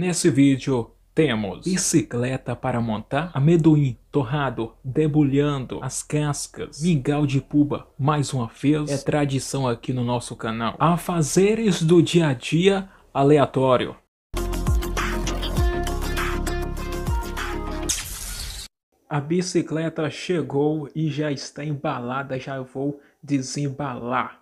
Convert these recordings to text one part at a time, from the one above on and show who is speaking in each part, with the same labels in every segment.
Speaker 1: Nesse vídeo temos bicicleta para montar, amendoim torrado, debulhando as cascas, mingau de puba, mais uma vez, é tradição aqui no nosso canal. Afazeres do dia a dia aleatório. A bicicleta chegou e já está embalada, já vou desembalar.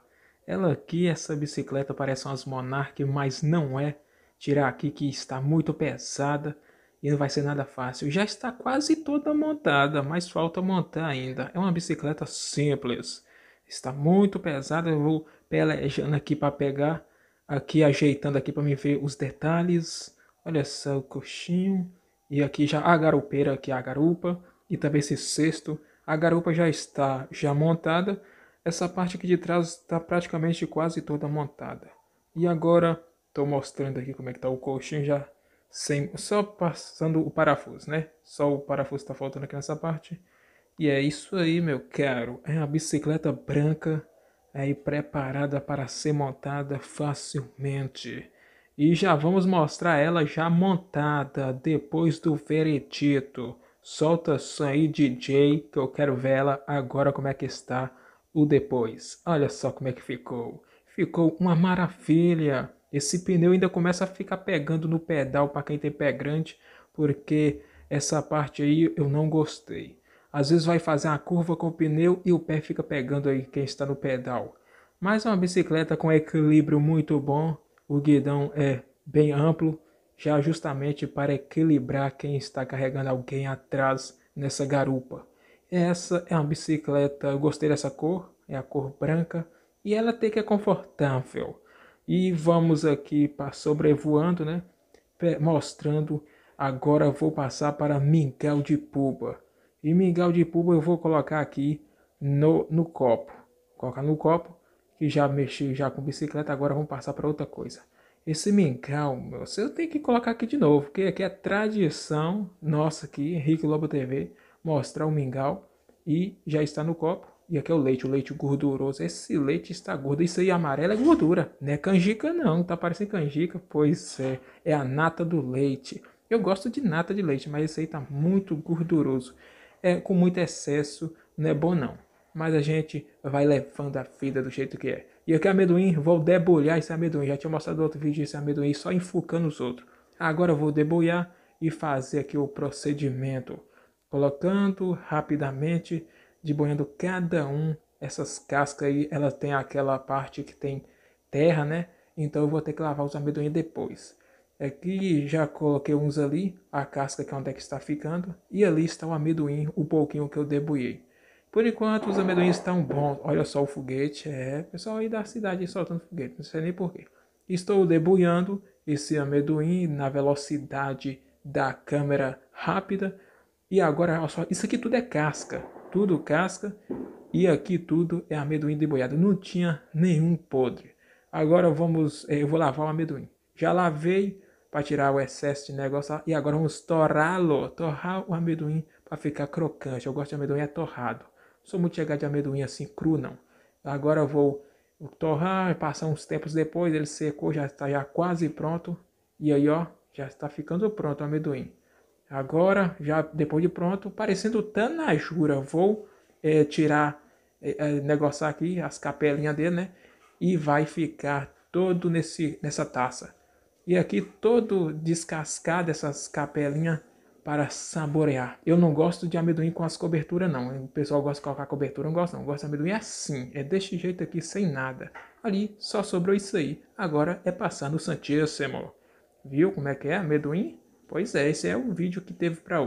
Speaker 1: Ela aqui, essa bicicleta parece umas Monarch, mas não é tirar aqui que está muito pesada e não vai ser nada fácil. Já está quase toda montada, mas falta montar ainda. É uma bicicleta simples. Está muito pesada, eu vou pelejando aqui para pegar, aqui ajeitando aqui para me ver os detalhes. Olha só o coxinho. E aqui já a garupeira, aqui a garupa. E também esse cesto. A garupa já está já montada. Essa parte aqui de trás está praticamente quase toda montada. E agora Estou mostrando aqui como é que tá o colchinho já sem, só passando o parafuso, né? Só o parafuso está faltando aqui nessa parte. E é isso aí, meu caro. É a bicicleta branca aí preparada para ser montada facilmente. E já vamos mostrar ela já montada depois do veredito. Solta som aí, DJ, que eu quero ver ela agora como é que está o depois. Olha só como é que ficou. Ficou uma maravilha. Esse pneu ainda começa a ficar pegando no pedal para quem tem pé grande, porque essa parte aí eu não gostei. Às vezes vai fazer uma curva com o pneu e o pé fica pegando aí quem está no pedal. Mas é uma bicicleta com equilíbrio muito bom, o guidão é bem amplo, já justamente para equilibrar quem está carregando alguém atrás nessa garupa. Essa é uma bicicleta, eu gostei dessa cor, é a cor branca, e ela tem que é confortável. E vamos aqui sobrevoando, né? Mostrando. Agora vou passar para mingau de puba. E mingau de puba eu vou colocar aqui no, no copo. Colocar no copo, que já mexi já com bicicleta, agora vamos passar para outra coisa. Esse mingau, meu, eu tenho que colocar aqui de novo, porque aqui é tradição nossa aqui, Henrique Lobo TV, mostrar o mingau e já está no copo. E aqui é o leite, o leite gorduroso. Esse leite está gordo. Isso aí amarelo é gordura. Não é canjica, não. Tá parecendo canjica. Pois é. É a nata do leite. Eu gosto de nata de leite, mas esse aí tá muito gorduroso. É com muito excesso. Não é bom, não. Mas a gente vai levando a vida do jeito que é. E aqui é amendoim. Vou debulhar esse amendoim. Já tinha mostrado no outro vídeo esse amendoim só enfocando os outros. Agora eu vou debulhar e fazer aqui o procedimento. Colocando rapidamente banhando cada um essas cascas aí, ela tem aquela parte que tem terra, né? Então eu vou ter que lavar os amendoim depois. Aqui é já coloquei uns ali, a casca que é onde é que está ficando, e ali está o amendoim, o pouquinho que eu debuiei. Por enquanto os amendoins estão bons. Olha só o foguete, é, pessoal aí da cidade soltando foguete, não sei nem porquê. Estou debulhando esse amendoim na velocidade da câmera rápida. E agora, olha só, isso aqui tudo é casca tudo casca e aqui tudo é amendoim deboiado. Não tinha nenhum podre. Agora vamos, eh, eu vou lavar o amendoim. Já lavei para tirar o excesso de negócio e agora vamos torrá-lo, torrar o amendoim para ficar crocante. Eu gosto de amendoim é torrado. Não sou muito chegado de amendoim assim cru não. Agora eu vou torrar, passar uns tempos depois, ele secou, já está já quase pronto. E aí, ó, já está ficando pronto o amendoim. Agora, já depois de pronto, parecendo Tanajura, vou é, tirar, é, é, negociar aqui as capelinhas dele, né? E vai ficar todo nesse, nessa taça. E aqui todo descascado essas capelinhas para saborear. Eu não gosto de amendoim com as coberturas, não. O pessoal gosta de colocar cobertura, não gosto não. Eu gosto de amendoim assim, é deste jeito aqui, sem nada. Ali só sobrou isso aí. Agora é passar no Santíssimo. Viu como é que é amendoim? Pois é, esse é o vídeo que teve para hoje